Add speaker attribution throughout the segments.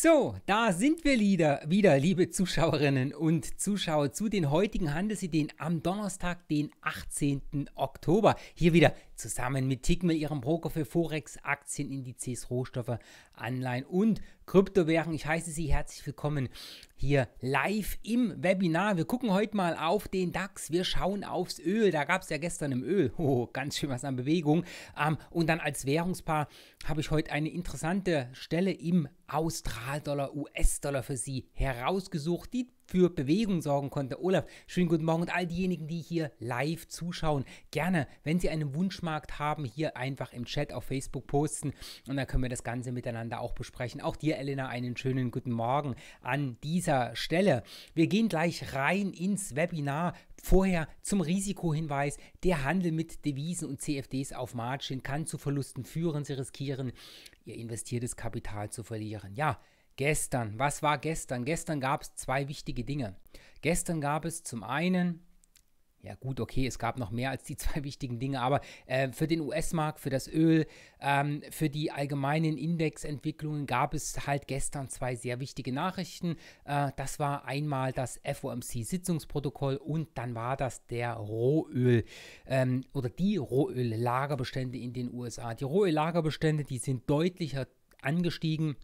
Speaker 1: So, da sind wir wieder, wieder, liebe Zuschauerinnen und Zuschauer, zu den heutigen Handelsideen am Donnerstag, den 18. Oktober. Hier wieder Zusammen mit Tickmill, ihrem Broker für Forex, Aktien, Indizes, Rohstoffe, Anleihen und Kryptowährungen. Ich heiße Sie herzlich willkommen hier live im Webinar. Wir gucken heute mal auf den DAX. Wir schauen aufs Öl. Da gab es ja gestern im Öl oh, ganz schön was an Bewegung. Ähm, und dann als Währungspaar habe ich heute eine interessante Stelle im Austral-Dollar, US-Dollar für Sie herausgesucht. Die für Bewegung sorgen konnte. Olaf, schönen guten Morgen und all diejenigen, die hier live zuschauen. Gerne, wenn Sie einen Wunschmarkt haben, hier einfach im Chat auf Facebook posten und dann können wir das Ganze miteinander auch besprechen. Auch dir, Elena, einen schönen guten Morgen an dieser Stelle. Wir gehen gleich rein ins Webinar. Vorher zum Risikohinweis. Der Handel mit Devisen und CFDs auf Margin kann zu Verlusten führen. Sie riskieren, ihr investiertes Kapital zu verlieren. Ja, Gestern, was war gestern? Gestern gab es zwei wichtige Dinge. Gestern gab es zum einen, ja gut, okay, es gab noch mehr als die zwei wichtigen Dinge, aber äh, für den US-Markt, für das Öl, ähm, für die allgemeinen Indexentwicklungen gab es halt gestern zwei sehr wichtige Nachrichten. Äh, das war einmal das FOMC-Sitzungsprotokoll und dann war das der Rohöl ähm, oder die Rohöl-Lagerbestände in den USA. Die Rohöl-Lagerbestände, die sind deutlicher angestiegen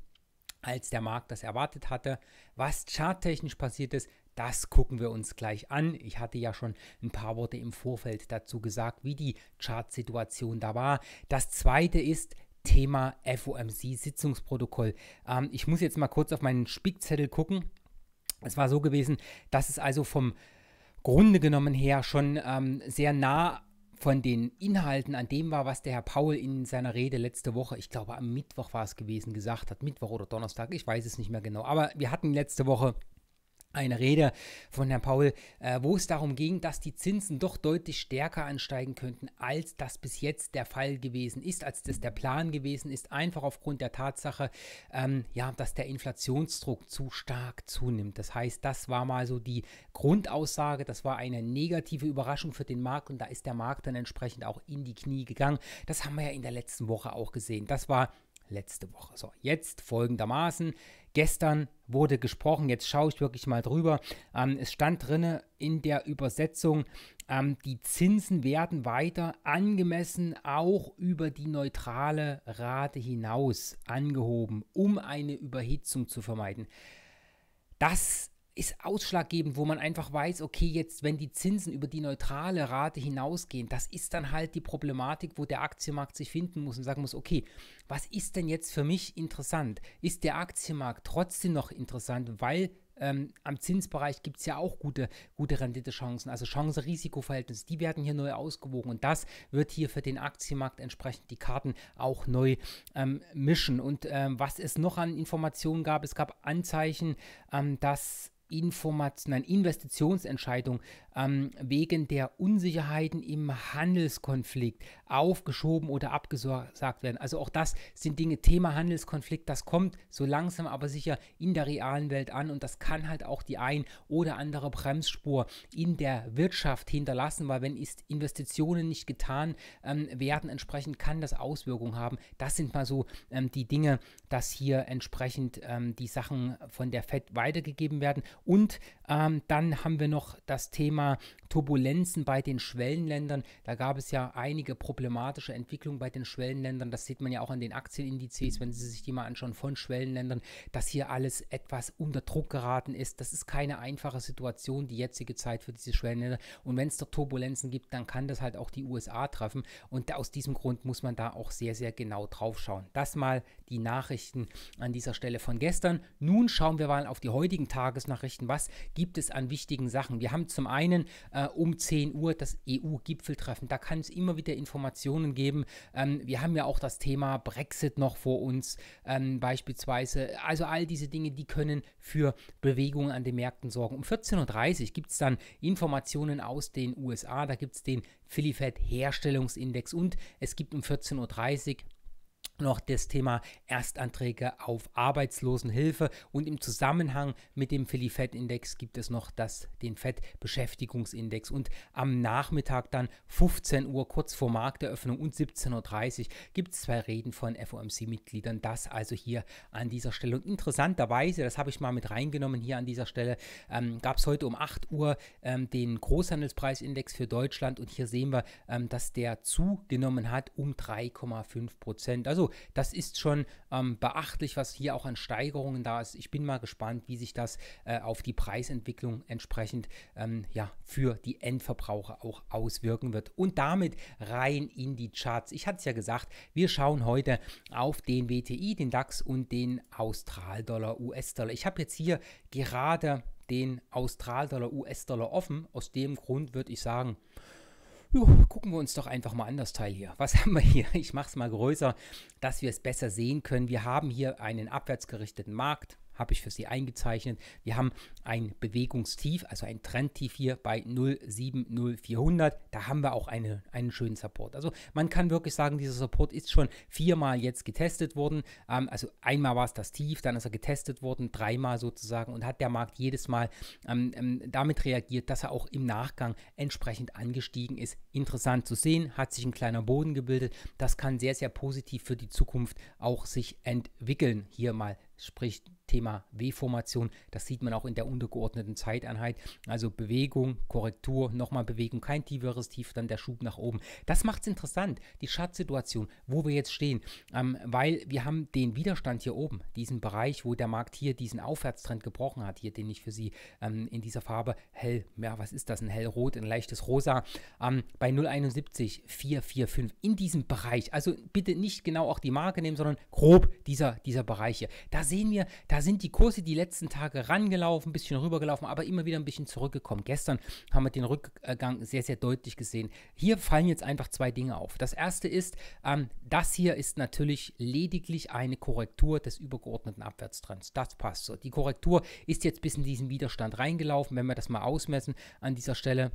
Speaker 1: als der Markt das erwartet hatte. Was charttechnisch passiert ist, das gucken wir uns gleich an. Ich hatte ja schon ein paar Worte im Vorfeld dazu gesagt, wie die Chartsituation da war. Das zweite ist, Thema FOMC-Sitzungsprotokoll. Ähm, ich muss jetzt mal kurz auf meinen Spickzettel gucken. Es war so gewesen, dass es also vom Grunde genommen her schon ähm, sehr nah von den Inhalten an dem war, was der Herr Paul in seiner Rede letzte Woche, ich glaube am Mittwoch war es gewesen, gesagt hat, Mittwoch oder Donnerstag, ich weiß es nicht mehr genau, aber wir hatten letzte Woche eine Rede von Herrn Paul, äh, wo es darum ging, dass die Zinsen doch deutlich stärker ansteigen könnten, als das bis jetzt der Fall gewesen ist, als das der Plan gewesen ist, einfach aufgrund der Tatsache, ähm, ja, dass der Inflationsdruck zu stark zunimmt. Das heißt, das war mal so die Grundaussage, das war eine negative Überraschung für den Markt und da ist der Markt dann entsprechend auch in die Knie gegangen. Das haben wir ja in der letzten Woche auch gesehen. Das war letzte Woche. So, jetzt folgendermaßen. Gestern wurde gesprochen, jetzt schaue ich wirklich mal drüber. Ähm, es stand drin in der Übersetzung, ähm, die Zinsen werden weiter angemessen auch über die neutrale Rate hinaus angehoben, um eine Überhitzung zu vermeiden. Das ist ausschlaggebend, wo man einfach weiß, okay, jetzt, wenn die Zinsen über die neutrale Rate hinausgehen, das ist dann halt die Problematik, wo der Aktienmarkt sich finden muss und sagen muss, okay, was ist denn jetzt für mich interessant? Ist der Aktienmarkt trotzdem noch interessant, weil ähm, am Zinsbereich gibt es ja auch gute, gute Renditechancen, also Chance-Risiko-Verhältnisse, die werden hier neu ausgewogen und das wird hier für den Aktienmarkt entsprechend die Karten auch neu ähm, mischen. Und ähm, was es noch an Informationen gab, es gab Anzeichen, ähm, dass Information, nein, Investitionsentscheidung ähm, wegen der Unsicherheiten im Handelskonflikt aufgeschoben oder abgesagt werden. Also auch das sind Dinge, Thema Handelskonflikt, das kommt so langsam aber sicher in der realen Welt an und das kann halt auch die ein oder andere Bremsspur in der Wirtschaft hinterlassen, weil wenn Investitionen nicht getan ähm, werden, entsprechend kann das Auswirkungen haben. Das sind mal so ähm, die Dinge, dass hier entsprechend ähm, die Sachen von der FED weitergegeben werden. Und ähm, dann haben wir noch das Thema Turbulenzen bei den Schwellenländern. Da gab es ja einige problematische Entwicklungen bei den Schwellenländern. Das sieht man ja auch an den Aktienindizes, wenn Sie sich die mal anschauen von Schwellenländern, dass hier alles etwas unter Druck geraten ist. Das ist keine einfache Situation, die jetzige Zeit für diese Schwellenländer. Und wenn es da Turbulenzen gibt, dann kann das halt auch die USA treffen. Und aus diesem Grund muss man da auch sehr, sehr genau drauf schauen. Das mal die Nachrichten an dieser Stelle von gestern. Nun schauen wir mal auf die heutigen Tagesnachrichten. Was gibt es an wichtigen Sachen? Wir haben zum einen äh, äh, um 10 Uhr das EU-Gipfeltreffen. Da kann es immer wieder Informationen geben. Ähm, wir haben ja auch das Thema Brexit noch vor uns ähm, beispielsweise. Also all diese Dinge, die können für Bewegungen an den Märkten sorgen. Um 14.30 Uhr gibt es dann Informationen aus den USA. Da gibt es den Philly Fed Herstellungsindex und es gibt um 14.30 Uhr noch das Thema Erstanträge auf Arbeitslosenhilfe und im Zusammenhang mit dem Philly Fed Index gibt es noch das, den Fed Beschäftigungsindex und am Nachmittag dann 15 Uhr kurz vor Markteröffnung und 17.30 Uhr gibt es zwei Reden von FOMC-Mitgliedern. Das also hier an dieser Stelle. Und interessanterweise, das habe ich mal mit reingenommen hier an dieser Stelle, ähm, gab es heute um 8 Uhr ähm, den Großhandelspreisindex für Deutschland und hier sehen wir, ähm, dass der zugenommen hat um 3,5 Prozent. Also also, das ist schon ähm, beachtlich, was hier auch an Steigerungen da ist. Ich bin mal gespannt, wie sich das äh, auf die Preisentwicklung entsprechend ähm, ja, für die Endverbraucher auch auswirken wird. Und damit rein in die Charts. Ich hatte es ja gesagt, wir schauen heute auf den WTI, den DAX und den Australdollar, US-Dollar. Ich habe jetzt hier gerade den Australdollar, US-Dollar offen. Aus dem Grund würde ich sagen, Jo, gucken wir uns doch einfach mal an das Teil hier. Was haben wir hier? Ich mache es mal größer, dass wir es besser sehen können. Wir haben hier einen abwärtsgerichteten Markt habe ich für Sie eingezeichnet. Wir haben ein Bewegungstief, also ein Trendtief hier bei 070400. Da haben wir auch eine, einen schönen Support. Also man kann wirklich sagen, dieser Support ist schon viermal jetzt getestet worden. Ähm, also einmal war es das Tief, dann ist er getestet worden, dreimal sozusagen und hat der Markt jedes Mal ähm, ähm damit reagiert, dass er auch im Nachgang entsprechend angestiegen ist. Interessant zu sehen, hat sich ein kleiner Boden gebildet. Das kann sehr, sehr positiv für die Zukunft auch sich entwickeln. Hier mal spricht Thema W-Formation. Das sieht man auch in der untergeordneten Zeiteinheit. Also Bewegung, Korrektur, nochmal Bewegung, kein tieferes Tief, dann der Schub nach oben. Das macht es interessant, die Schatzsituation, wo wir jetzt stehen, ähm, weil wir haben den Widerstand hier oben, diesen Bereich, wo der Markt hier diesen Aufwärtstrend gebrochen hat, hier den ich für Sie ähm, in dieser Farbe hell, ja, was ist das, ein hellrot, ein leichtes Rosa, ähm, bei 0,71,445 in diesem Bereich. Also bitte nicht genau auch die Marke nehmen, sondern grob dieser, dieser Bereich hier. Da sehen wir, da da sind die Kurse die letzten Tage rangelaufen, ein bisschen rübergelaufen, aber immer wieder ein bisschen zurückgekommen. Gestern haben wir den Rückgang sehr, sehr deutlich gesehen. Hier fallen jetzt einfach zwei Dinge auf. Das erste ist, ähm, das hier ist natürlich lediglich eine Korrektur des übergeordneten Abwärtstrends. Das passt so. Die Korrektur ist jetzt bis in diesen Widerstand reingelaufen. Wenn wir das mal ausmessen an dieser Stelle,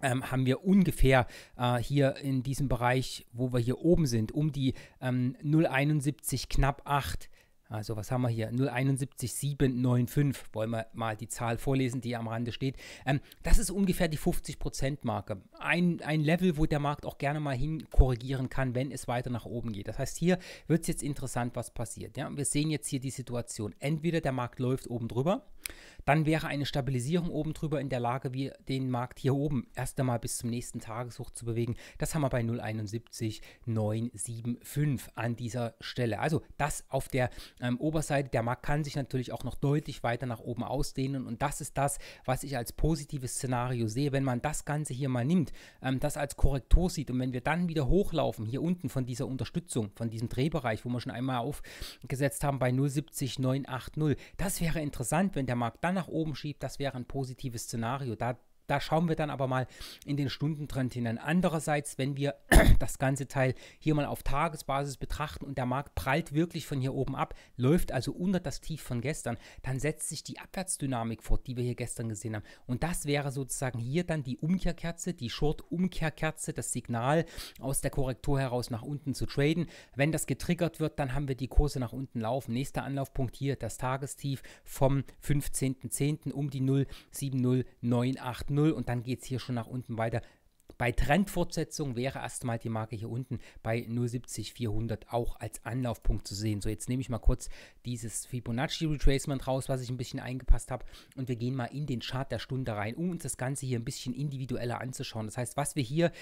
Speaker 1: ähm, haben wir ungefähr äh, hier in diesem Bereich, wo wir hier oben sind, um die ähm, 0,71 knapp 8 also was haben wir hier? 071795. Wollen wir mal die Zahl vorlesen, die am Rande steht. Ähm, das ist ungefähr die 50%-Marke. Ein, ein Level, wo der Markt auch gerne mal hin korrigieren kann, wenn es weiter nach oben geht. Das heißt, hier wird es jetzt interessant, was passiert. Ja? Wir sehen jetzt hier die Situation. Entweder der Markt läuft oben drüber, dann wäre eine Stabilisierung oben drüber in der Lage, wir den Markt hier oben erst einmal bis zum nächsten Tageshoch zu bewegen. Das haben wir bei 0,71,975 an dieser Stelle. Also das auf der ähm, Oberseite. Der Markt kann sich natürlich auch noch deutlich weiter nach oben ausdehnen und das ist das, was ich als positives Szenario sehe. Wenn man das Ganze hier mal nimmt, ähm, das als Korrektur sieht und wenn wir dann wieder hochlaufen, hier unten von dieser Unterstützung, von diesem Drehbereich, wo wir schon einmal aufgesetzt haben bei 0,70980, das wäre interessant, wenn der Markt dann nach oben schiebt, das wäre ein positives Szenario. Da da schauen wir dann aber mal in den Stundentrend hinein. Andererseits, wenn wir das ganze Teil hier mal auf Tagesbasis betrachten und der Markt prallt wirklich von hier oben ab, läuft also unter das Tief von gestern, dann setzt sich die Abwärtsdynamik fort, die wir hier gestern gesehen haben. Und das wäre sozusagen hier dann die Umkehrkerze, die Short-Umkehrkerze, das Signal aus der Korrektur heraus nach unten zu traden. Wenn das getriggert wird, dann haben wir die Kurse nach unten laufen. Nächster Anlaufpunkt hier, das Tagestief vom 15.10. um die 07098. 0 und dann geht es hier schon nach unten weiter. Bei Trendfortsetzung wäre erstmal die Marke hier unten bei 0,70400 auch als Anlaufpunkt zu sehen. So, jetzt nehme ich mal kurz dieses Fibonacci-Retracement raus, was ich ein bisschen eingepasst habe. Und wir gehen mal in den Chart der Stunde rein, um uns das Ganze hier ein bisschen individueller anzuschauen. Das heißt, was wir hier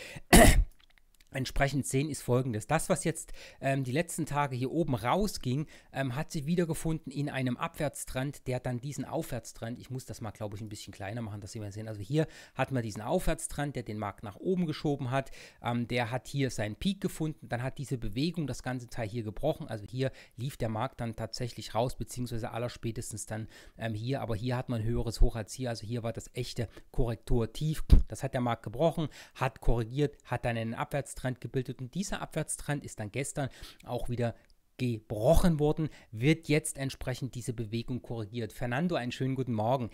Speaker 1: entsprechend sehen, ist folgendes. Das, was jetzt ähm, die letzten Tage hier oben rausging, ähm, hat sich wiedergefunden in einem Abwärtstrend, der dann diesen Aufwärtstrend, ich muss das mal, glaube ich, ein bisschen kleiner machen, dass Sie mal sehen. Also hier hat man diesen Aufwärtstrend, der den Markt nach oben geschoben hat. Ähm, der hat hier seinen Peak gefunden. Dann hat diese Bewegung das ganze Teil hier gebrochen. Also hier lief der Markt dann tatsächlich raus, beziehungsweise allerspätestens dann ähm, hier. Aber hier hat man ein höheres Hoch als hier. Also hier war das echte Korrektur tief. Das hat der Markt gebrochen, hat korrigiert, hat dann einen Abwärtstrend Abwärtstrend gebildet und dieser Abwärtstrend ist dann gestern auch wieder gebrochen worden, wird jetzt entsprechend diese Bewegung korrigiert. Fernando, einen schönen guten Morgen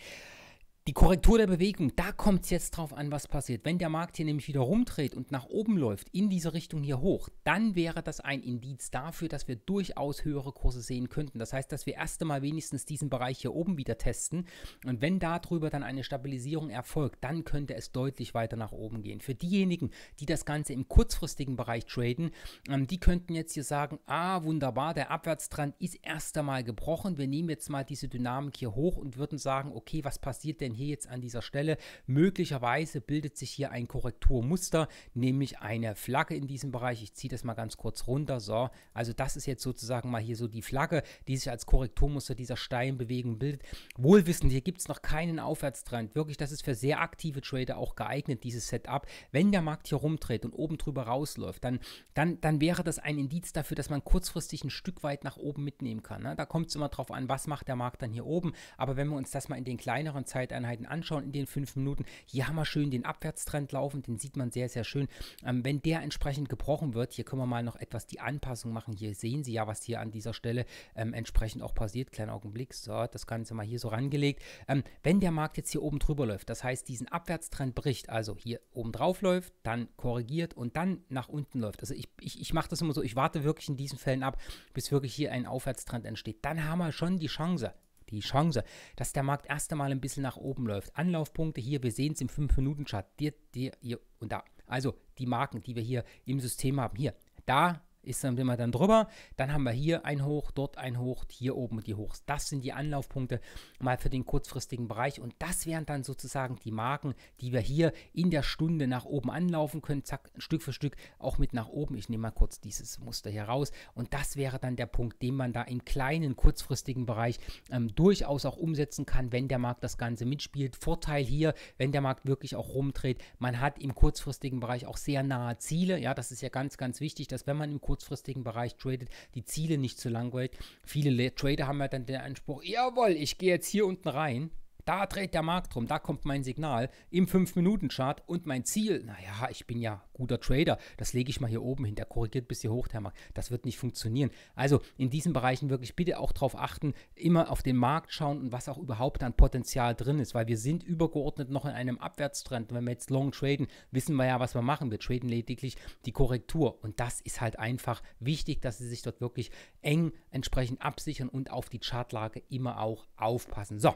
Speaker 1: die Korrektur der Bewegung, da kommt es jetzt drauf an, was passiert. Wenn der Markt hier nämlich wieder rumdreht und nach oben läuft, in diese Richtung hier hoch, dann wäre das ein Indiz dafür, dass wir durchaus höhere Kurse sehen könnten. Das heißt, dass wir erst einmal wenigstens diesen Bereich hier oben wieder testen. Und wenn darüber dann eine Stabilisierung erfolgt, dann könnte es deutlich weiter nach oben gehen. Für diejenigen, die das Ganze im kurzfristigen Bereich traden, ähm, die könnten jetzt hier sagen, ah, wunderbar, der Abwärtstrand ist erst einmal gebrochen. Wir nehmen jetzt mal diese Dynamik hier hoch und würden sagen, okay, was passiert denn? denn hier jetzt an dieser Stelle? Möglicherweise bildet sich hier ein Korrekturmuster, nämlich eine Flagge in diesem Bereich. Ich ziehe das mal ganz kurz runter. So, also das ist jetzt sozusagen mal hier so die Flagge, die sich als Korrekturmuster dieser Steinbewegung bildet. Wohlwissend, hier gibt es noch keinen Aufwärtstrend. Wirklich, das ist für sehr aktive Trader auch geeignet, dieses Setup. Wenn der Markt hier rumdreht und oben drüber rausläuft, dann, dann, dann wäre das ein Indiz dafür, dass man kurzfristig ein Stück weit nach oben mitnehmen kann. Ne? Da kommt es immer drauf an, was macht der Markt dann hier oben. Aber wenn wir uns das mal in den kleineren Zeiten Trainingseinheiten anschauen in den fünf Minuten. Hier haben wir schön den Abwärtstrend laufen, den sieht man sehr, sehr schön. Ähm, wenn der entsprechend gebrochen wird, hier können wir mal noch etwas die Anpassung machen. Hier sehen Sie ja, was hier an dieser Stelle ähm, entsprechend auch passiert. Kleiner Augenblick, so, das Ganze mal hier so rangelegt. Ähm, wenn der Markt jetzt hier oben drüber läuft, das heißt diesen Abwärtstrend bricht, also hier oben drauf läuft, dann korrigiert und dann nach unten läuft. Also ich, ich, ich mache das immer so, ich warte wirklich in diesen Fällen ab, bis wirklich hier ein Aufwärtstrend entsteht. Dann haben wir schon die Chance, die Chance, dass der Markt erst einmal ein bisschen nach oben läuft. Anlaufpunkte hier, wir sehen es im 5-Minuten-Chart, dir, dir, hier und da. Also die Marken, die wir hier im System haben, hier, da ist dann immer dann drüber. Dann haben wir hier ein Hoch, dort ein Hoch, hier oben die Hochs. Das sind die Anlaufpunkte mal für den kurzfristigen Bereich und das wären dann sozusagen die Marken, die wir hier in der Stunde nach oben anlaufen können, zack, Stück für Stück auch mit nach oben. Ich nehme mal kurz dieses Muster hier raus und das wäre dann der Punkt, den man da im kleinen kurzfristigen Bereich ähm, durchaus auch umsetzen kann, wenn der Markt das Ganze mitspielt. Vorteil hier, wenn der Markt wirklich auch rumdreht, man hat im kurzfristigen Bereich auch sehr nahe Ziele. Ja, das ist ja ganz, ganz wichtig, dass wenn man im kurzfristigen kurzfristigen Bereich tradet, die Ziele nicht zu langweilt. Viele Trader haben ja dann den Anspruch, jawohl, ich gehe jetzt hier unten rein da dreht der Markt rum, da kommt mein Signal im 5-Minuten-Chart und mein Ziel, naja, ich bin ja guter Trader, das lege ich mal hier oben hin, der korrigiert bis hier hoch, der Markt. Das wird nicht funktionieren. Also in diesen Bereichen wirklich bitte auch darauf achten, immer auf den Markt schauen und was auch überhaupt an Potenzial drin ist, weil wir sind übergeordnet noch in einem Abwärtstrend. Wenn wir jetzt long traden, wissen wir ja, was wir machen. Wir traden lediglich die Korrektur und das ist halt einfach wichtig, dass Sie sich dort wirklich eng entsprechend absichern und auf die Chartlage immer auch aufpassen. So,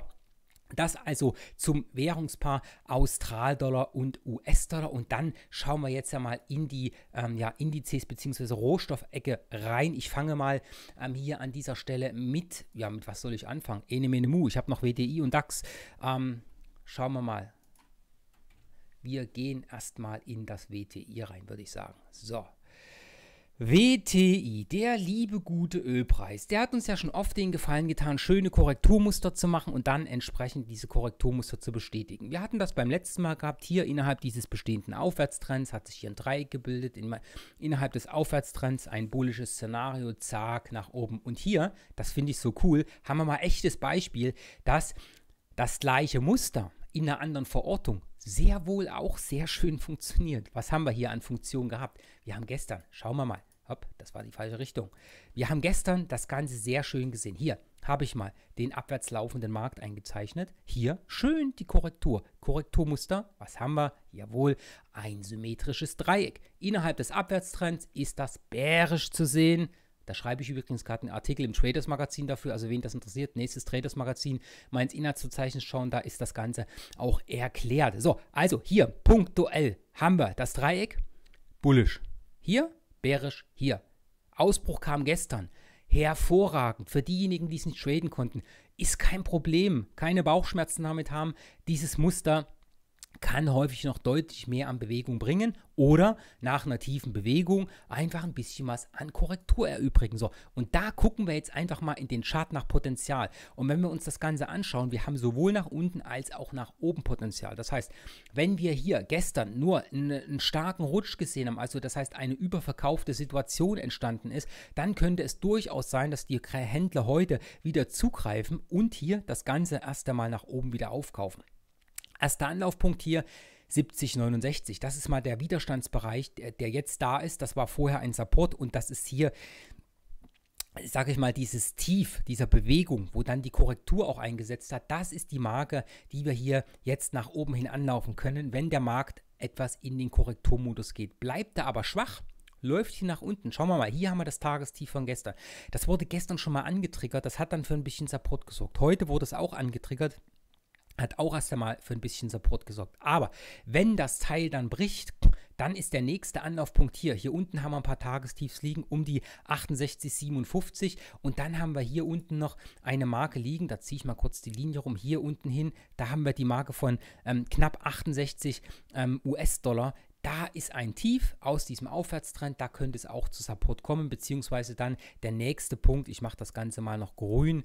Speaker 1: das also zum Währungspaar Australdollar und US-Dollar. Und dann schauen wir jetzt ja mal in die ähm, ja, Indizes bzw. Rohstoffecke rein. Ich fange mal ähm, hier an dieser Stelle mit, ja, mit was soll ich anfangen? Ene mene mu. Ich habe noch WTI und DAX. Ähm, schauen wir mal. Wir gehen erstmal in das WTI rein, würde ich sagen. So, WTI, der liebe gute Ölpreis, der hat uns ja schon oft den Gefallen getan, schöne Korrekturmuster zu machen und dann entsprechend diese Korrekturmuster zu bestätigen. Wir hatten das beim letzten Mal gehabt, hier innerhalb dieses bestehenden Aufwärtstrends hat sich hier ein Dreieck gebildet, in, innerhalb des Aufwärtstrends ein bullisches Szenario, zack, nach oben. Und hier, das finde ich so cool, haben wir mal echtes Beispiel, dass das gleiche Muster in einer anderen Verortung sehr wohl auch sehr schön funktioniert. Was haben wir hier an Funktionen gehabt? Wir haben gestern, schauen wir mal, hopp, das war die falsche Richtung. Wir haben gestern das Ganze sehr schön gesehen. Hier habe ich mal den abwärts laufenden Markt eingezeichnet. Hier schön die Korrektur. Korrekturmuster, was haben wir? Jawohl, ein symmetrisches Dreieck. Innerhalb des Abwärtstrends ist das bärisch zu sehen. Da schreibe ich übrigens gerade einen Artikel im Traders Magazin dafür, also wen das interessiert, nächstes Traders Magazin, mal ins Inhaltsverzeichnis schauen, da ist das Ganze auch erklärt. So, also hier punktuell haben wir das Dreieck, bullisch. Hier, bärisch, hier. Ausbruch kam gestern. Hervorragend. Für diejenigen, die es nicht traden konnten, ist kein Problem. Keine Bauchschmerzen damit haben. Dieses Muster kann häufig noch deutlich mehr an Bewegung bringen oder nach einer tiefen Bewegung einfach ein bisschen was an Korrektur erübrigen. So, und da gucken wir jetzt einfach mal in den Chart nach Potenzial. Und wenn wir uns das Ganze anschauen, wir haben sowohl nach unten als auch nach oben Potenzial. Das heißt, wenn wir hier gestern nur einen starken Rutsch gesehen haben, also das heißt eine überverkaufte Situation entstanden ist, dann könnte es durchaus sein, dass die Händler heute wieder zugreifen und hier das Ganze erst einmal nach oben wieder aufkaufen. Erster Anlaufpunkt hier 7069. Das ist mal der Widerstandsbereich, der jetzt da ist. Das war vorher ein Support und das ist hier sage ich mal, dieses Tief, dieser Bewegung, wo dann die Korrektur auch eingesetzt hat, das ist die Marke, die wir hier jetzt nach oben hin anlaufen können, wenn der Markt etwas in den Korrekturmodus geht. Bleibt er aber schwach, läuft hier nach unten. Schauen wir mal, hier haben wir das Tagestief von gestern. Das wurde gestern schon mal angetriggert, das hat dann für ein bisschen Support gesorgt. Heute wurde es auch angetriggert hat auch erst einmal für ein bisschen Support gesorgt. Aber wenn das Teil dann bricht, dann ist der nächste Anlaufpunkt hier. Hier unten haben wir ein paar Tagestiefs liegen, um die 68,57 und dann haben wir hier unten noch eine Marke liegen, da ziehe ich mal kurz die Linie rum, hier unten hin, da haben wir die Marke von ähm, knapp 68 ähm, US-Dollar, da ist ein Tief aus diesem Aufwärtstrend, da könnte es auch zu Support kommen, beziehungsweise dann der nächste Punkt, ich mache das Ganze mal noch grün,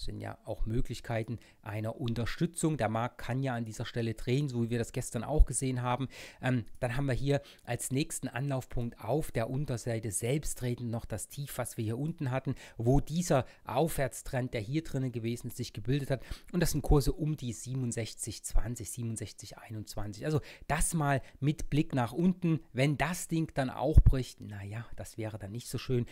Speaker 1: sind ja auch Möglichkeiten einer Unterstützung. Der Markt kann ja an dieser Stelle drehen, so wie wir das gestern auch gesehen haben. Ähm, dann haben wir hier als nächsten Anlaufpunkt auf der Unterseite selbstredend noch das Tief, was wir hier unten hatten, wo dieser Aufwärtstrend, der hier drinnen gewesen ist, sich gebildet hat. Und das sind Kurse um die 67,20, 67,21. Also das mal mit Blick nach unten. Wenn das Ding dann auch bricht, naja, das wäre dann nicht so schön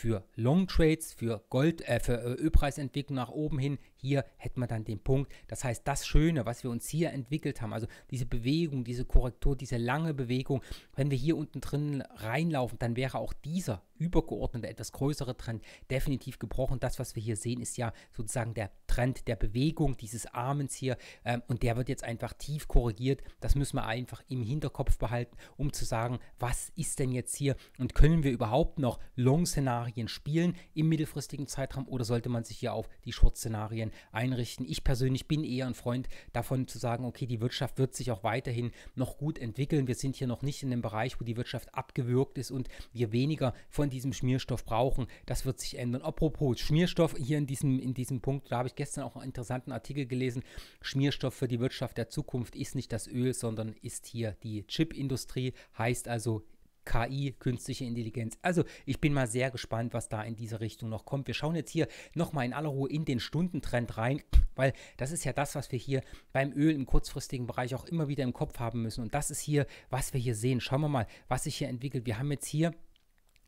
Speaker 1: für Long Trades, für Gold, äh, für äh, Ölpreisentwicklung nach oben hin. Hier hätten wir dann den Punkt. Das heißt, das Schöne, was wir uns hier entwickelt haben, also diese Bewegung, diese Korrektur, diese lange Bewegung, wenn wir hier unten drin reinlaufen, dann wäre auch dieser übergeordnete, etwas größere Trend definitiv gebrochen. Das, was wir hier sehen, ist ja sozusagen der Trend der Bewegung dieses Armens hier ähm, und der wird jetzt einfach tief korrigiert. Das müssen wir einfach im Hinterkopf behalten, um zu sagen, was ist denn jetzt hier und können wir überhaupt noch Long-Szenarien Szenarien spielen im mittelfristigen Zeitraum oder sollte man sich hier auf die Short-Szenarien einrichten? Ich persönlich bin eher ein Freund davon zu sagen, okay, die Wirtschaft wird sich auch weiterhin noch gut entwickeln. Wir sind hier noch nicht in dem Bereich, wo die Wirtschaft abgewürgt ist und wir weniger von diesem Schmierstoff brauchen. Das wird sich ändern. Apropos Schmierstoff hier in diesem, in diesem Punkt, da habe ich gestern auch einen interessanten Artikel gelesen. Schmierstoff für die Wirtschaft der Zukunft ist nicht das Öl, sondern ist hier die Chipindustrie, heißt also KI, künstliche Intelligenz. Also ich bin mal sehr gespannt, was da in diese Richtung noch kommt. Wir schauen jetzt hier nochmal in aller Ruhe in den Stundentrend rein, weil das ist ja das, was wir hier beim Öl im kurzfristigen Bereich auch immer wieder im Kopf haben müssen. Und das ist hier, was wir hier sehen. Schauen wir mal, was sich hier entwickelt. Wir haben jetzt hier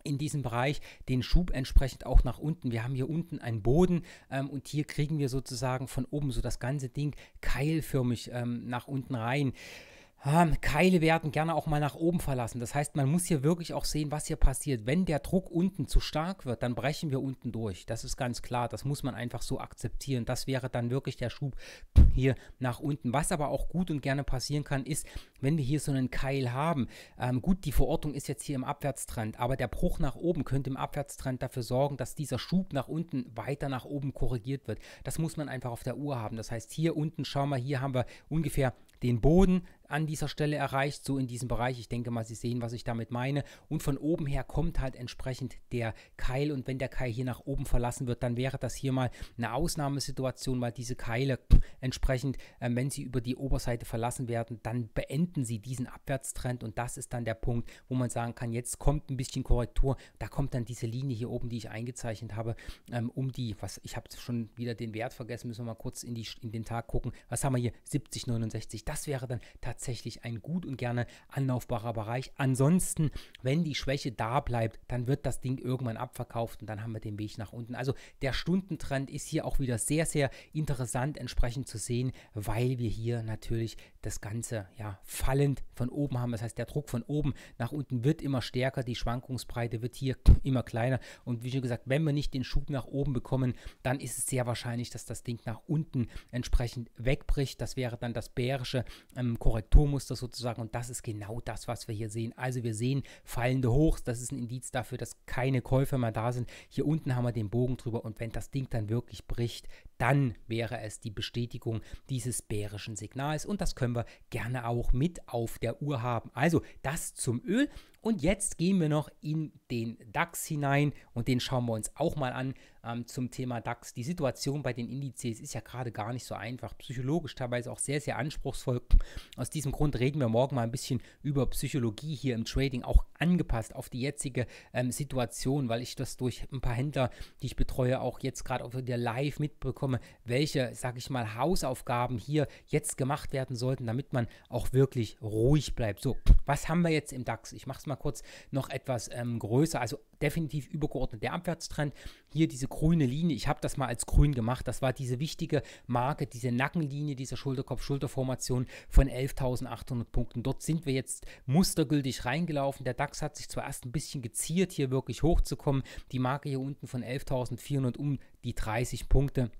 Speaker 1: in diesem Bereich den Schub entsprechend auch nach unten. Wir haben hier unten einen Boden ähm, und hier kriegen wir sozusagen von oben so das ganze Ding keilförmig ähm, nach unten rein. Ah, Keile werden gerne auch mal nach oben verlassen. Das heißt, man muss hier wirklich auch sehen, was hier passiert. Wenn der Druck unten zu stark wird, dann brechen wir unten durch. Das ist ganz klar. Das muss man einfach so akzeptieren. Das wäre dann wirklich der Schub hier nach unten. Was aber auch gut und gerne passieren kann, ist, wenn wir hier so einen Keil haben. Ähm, gut, die Verortung ist jetzt hier im Abwärtstrend, aber der Bruch nach oben könnte im Abwärtstrend dafür sorgen, dass dieser Schub nach unten weiter nach oben korrigiert wird. Das muss man einfach auf der Uhr haben. Das heißt, hier unten, schau mal, hier haben wir ungefähr den Boden, an dieser Stelle erreicht, so in diesem Bereich. Ich denke mal, Sie sehen, was ich damit meine. Und von oben her kommt halt entsprechend der Keil. Und wenn der Keil hier nach oben verlassen wird, dann wäre das hier mal eine Ausnahmesituation, weil diese Keile entsprechend, äh, wenn sie über die Oberseite verlassen werden, dann beenden sie diesen Abwärtstrend. Und das ist dann der Punkt, wo man sagen kann, jetzt kommt ein bisschen Korrektur. Da kommt dann diese Linie hier oben, die ich eingezeichnet habe, ähm, um die, was ich habe schon wieder den Wert vergessen, müssen wir mal kurz in, die, in den Tag gucken. Was haben wir hier? 70,69. Das wäre dann tatsächlich tatsächlich ein gut und gerne anlaufbarer Bereich. Ansonsten, wenn die Schwäche da bleibt, dann wird das Ding irgendwann abverkauft und dann haben wir den Weg nach unten. Also der Stundentrend ist hier auch wieder sehr, sehr interessant entsprechend zu sehen, weil wir hier natürlich das Ganze ja fallend von oben haben. Das heißt, der Druck von oben nach unten wird immer stärker, die Schwankungsbreite wird hier immer kleiner und wie schon gesagt, wenn wir nicht den Schub nach oben bekommen, dann ist es sehr wahrscheinlich, dass das Ding nach unten entsprechend wegbricht. Das wäre dann das bärische ähm, Korrektiv Korrekturmuster sozusagen. Und das ist genau das, was wir hier sehen. Also wir sehen fallende Hochs. Das ist ein Indiz dafür, dass keine Käufer mehr da sind. Hier unten haben wir den Bogen drüber. Und wenn das Ding dann wirklich bricht, dann wäre es die Bestätigung dieses bärischen Signals und das können wir gerne auch mit auf der Uhr haben. Also das zum Öl und jetzt gehen wir noch in den DAX hinein und den schauen wir uns auch mal an ähm, zum Thema DAX. Die Situation bei den Indizes ist ja gerade gar nicht so einfach, psychologisch teilweise auch sehr, sehr anspruchsvoll. Aus diesem Grund reden wir morgen mal ein bisschen über Psychologie hier im Trading, auch angepasst auf die jetzige ähm, Situation, weil ich das durch ein paar Händler, die ich betreue, auch jetzt gerade auf der Live mitbekomme bekomme, welche, sag ich mal, Hausaufgaben hier jetzt gemacht werden sollten, damit man auch wirklich ruhig bleibt. So, was haben wir jetzt im DAX? Ich mache es mal kurz noch etwas ähm, größer. Also definitiv übergeordnet der Abwärtstrend. Hier diese grüne Linie, ich habe das mal als grün gemacht. Das war diese wichtige Marke, diese Nackenlinie dieser Schulterkopf-Schulterformation von 11.800 Punkten. Dort sind wir jetzt mustergültig reingelaufen. Der DAX hat sich zwar erst ein bisschen geziert, hier wirklich hochzukommen. Die Marke hier unten von 11.400 um die 30 Punkte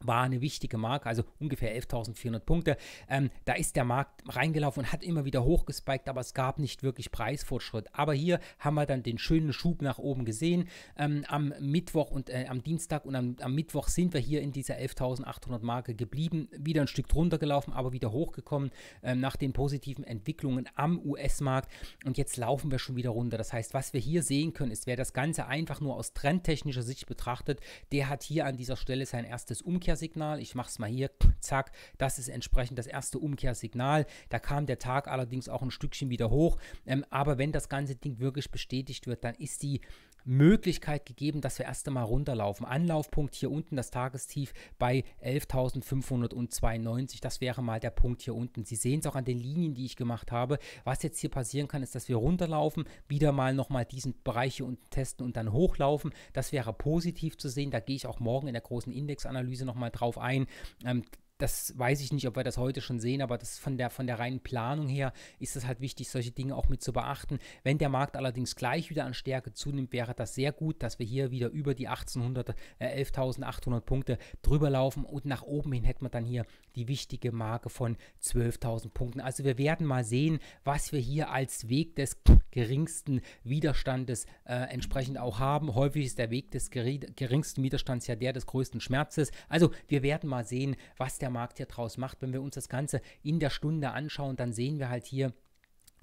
Speaker 1: war eine wichtige Marke, also ungefähr 11.400 Punkte. Ähm, da ist der Markt reingelaufen und hat immer wieder hochgespiked, aber es gab nicht wirklich Preisfortschritt. Aber hier haben wir dann den schönen Schub nach oben gesehen. Ähm, am Mittwoch und äh, am Dienstag und am, am, Mittwoch sind wir hier in dieser 11.800 Marke geblieben, wieder ein Stück drunter gelaufen, aber wieder hochgekommen äh, nach den positiven Entwicklungen am US-Markt. Und jetzt laufen wir schon wieder runter. Das heißt, was wir hier sehen können, ist, wer das Ganze einfach nur aus trendtechnischer Sicht betrachtet, der hat hier an dieser Stelle sein erstes Umkehr Umkehrsignal. Ich mache es mal hier, zack, das ist entsprechend das erste Umkehrsignal. Da kam der Tag allerdings auch ein Stückchen wieder hoch. Ähm, aber wenn das ganze Ding wirklich bestätigt wird, dann ist die Möglichkeit gegeben, dass wir erst einmal runterlaufen. Anlaufpunkt hier unten, das Tagestief bei 11.592. Das wäre mal der Punkt hier unten. Sie sehen es auch an den Linien, die ich gemacht habe. Was jetzt hier passieren kann, ist, dass wir runterlaufen, wieder mal nochmal diesen Bereich hier unten testen und dann hochlaufen. Das wäre positiv zu sehen. Da gehe ich auch morgen in der großen Indexanalyse nochmal drauf ein. Ähm, das weiß ich nicht, ob wir das heute schon sehen, aber das von der, von der reinen Planung her ist es halt wichtig, solche Dinge auch mit zu beachten. Wenn der Markt allerdings gleich wieder an Stärke zunimmt, wäre das sehr gut, dass wir hier wieder über die 1800, äh, 11.800 Punkte drüber laufen und nach oben hin hätten wir dann hier die wichtige Marke von 12.000 Punkten. Also wir werden mal sehen, was wir hier als Weg des geringsten Widerstandes äh, entsprechend auch haben. Häufig ist der Weg des geringsten Widerstands ja der des größten Schmerzes. Also wir werden mal sehen, was der der Markt hier draus macht. Wenn wir uns das Ganze in der Stunde anschauen, dann sehen wir halt hier,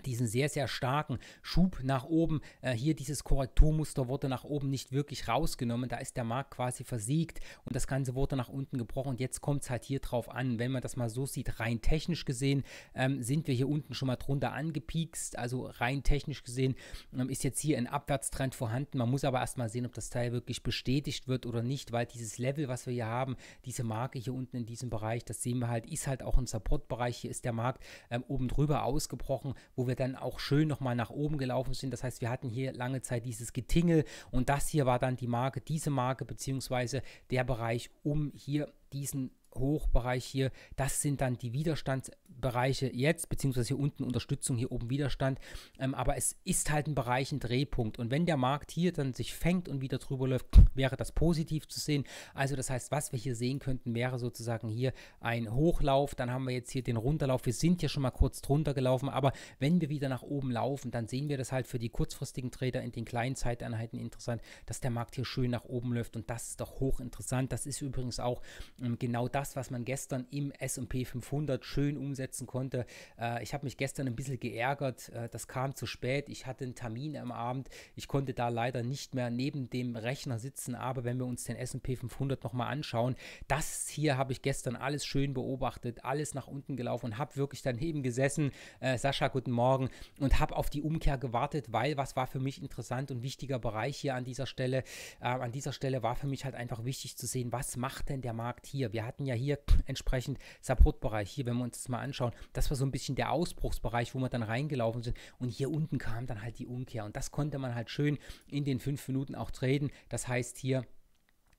Speaker 1: diesen sehr, sehr starken Schub nach oben. Äh, hier dieses Korrekturmuster wurde nach oben nicht wirklich rausgenommen. Da ist der Markt quasi versiegt und das Ganze wurde nach unten gebrochen. Und jetzt kommt es halt hier drauf an. Wenn man das mal so sieht, rein technisch gesehen, ähm, sind wir hier unten schon mal drunter angepiekst. Also rein technisch gesehen ähm, ist jetzt hier ein Abwärtstrend vorhanden. Man muss aber erstmal sehen, ob das Teil wirklich bestätigt wird oder nicht, weil dieses Level, was wir hier haben, diese Marke hier unten in diesem Bereich, das sehen wir halt, ist halt auch ein Supportbereich. Hier ist der Markt ähm, oben drüber ausgebrochen, wo wo wir dann auch schön nochmal nach oben gelaufen sind. Das heißt, wir hatten hier lange Zeit dieses Getingel und das hier war dann die Marke, diese Marke beziehungsweise der Bereich um hier diesen Hochbereich hier, das sind dann die Widerstandsbereiche jetzt, beziehungsweise hier unten Unterstützung, hier oben Widerstand. Ähm, aber es ist halt ein Bereich, ein Drehpunkt. Und wenn der Markt hier dann sich fängt und wieder drüber läuft, wäre das positiv zu sehen. Also das heißt, was wir hier sehen könnten, wäre sozusagen hier ein Hochlauf. Dann haben wir jetzt hier den Runterlauf. Wir sind ja schon mal kurz drunter gelaufen, aber wenn wir wieder nach oben laufen, dann sehen wir das halt für die kurzfristigen Trader in den kleinen Zeiteinheiten interessant, dass der Markt hier schön nach oben läuft. Und das ist doch hochinteressant. Das ist übrigens auch ähm, genau das, das, was man gestern im SP 500 schön umsetzen konnte. Äh, ich habe mich gestern ein bisschen geärgert, äh, das kam zu spät. Ich hatte einen Termin am Abend, ich konnte da leider nicht mehr neben dem Rechner sitzen. Aber wenn wir uns den SP 500 nochmal anschauen, das hier habe ich gestern alles schön beobachtet, alles nach unten gelaufen und habe wirklich daneben gesessen. Äh, Sascha, guten Morgen und habe auf die Umkehr gewartet, weil was war für mich interessant und wichtiger Bereich hier an dieser Stelle? Äh, an dieser Stelle war für mich halt einfach wichtig zu sehen, was macht denn der Markt hier? Wir hatten ja ja hier entsprechend Supportbereich. Hier, wenn wir uns das mal anschauen, das war so ein bisschen der Ausbruchsbereich, wo wir dann reingelaufen sind. Und hier unten kam dann halt die Umkehr. Und das konnte man halt schön in den fünf Minuten auch treten. Das heißt hier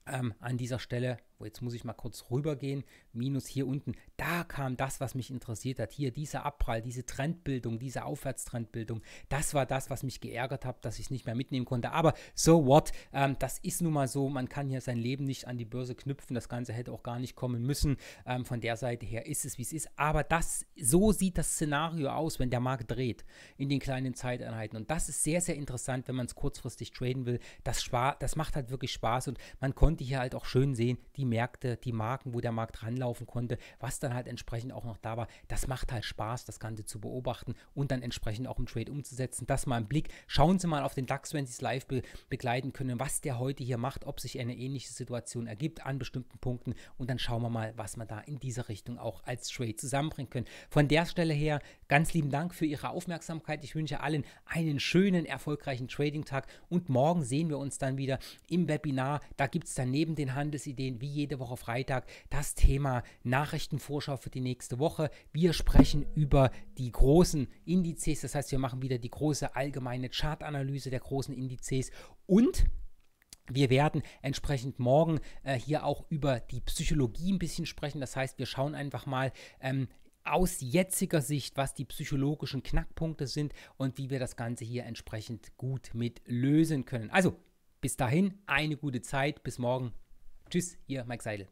Speaker 1: ähm, an dieser Stelle jetzt muss ich mal kurz rübergehen. Minus hier unten. Da kam das, was mich interessiert hat. Hier dieser Abprall, diese Trendbildung, diese Aufwärtstrendbildung. Das war das, was mich geärgert hat, dass ich es nicht mehr mitnehmen konnte. Aber so what? Ähm, das ist nun mal so. Man kann hier sein Leben nicht an die Börse knüpfen. Das Ganze hätte auch gar nicht kommen müssen. Ähm, von der Seite her ist es, wie es ist. Aber das, so sieht das Szenario aus, wenn der Markt dreht in den kleinen Zeiteinheiten. Und das ist sehr, sehr interessant, wenn man es kurzfristig traden will. Das, das macht halt wirklich Spaß und man konnte hier halt auch schön sehen, die Märkte, die Marken, wo der Markt ranlaufen konnte, was dann halt entsprechend auch noch da war. Das macht halt Spaß, das Ganze zu beobachten und dann entsprechend auch im Trade umzusetzen. Das mal im Blick. Schauen Sie mal auf den DAX, wenn Sie es live be begleiten können, was der heute hier macht, ob sich eine ähnliche Situation ergibt an bestimmten Punkten und dann schauen wir mal, was wir da in dieser Richtung auch als Trade zusammenbringen können. Von der Stelle her Ganz lieben Dank für Ihre Aufmerksamkeit. Ich wünsche allen einen schönen, erfolgreichen Trading-Tag und morgen sehen wir uns dann wieder im Webinar. Da gibt es dann neben den Handelsideen wie jede Woche Freitag das Thema Nachrichtenvorschau für die nächste Woche. Wir sprechen über die großen Indizes, das heißt, wir machen wieder die große allgemeine Chartanalyse der großen Indizes und wir werden entsprechend morgen äh, hier auch über die Psychologie ein bisschen sprechen. Das heißt, wir schauen einfach mal, ähm, aus jetziger Sicht, was die psychologischen Knackpunkte sind und wie wir das Ganze hier entsprechend gut mit lösen können. Also, bis dahin, eine gute Zeit, bis morgen. Tschüss, ihr Mike Seidel.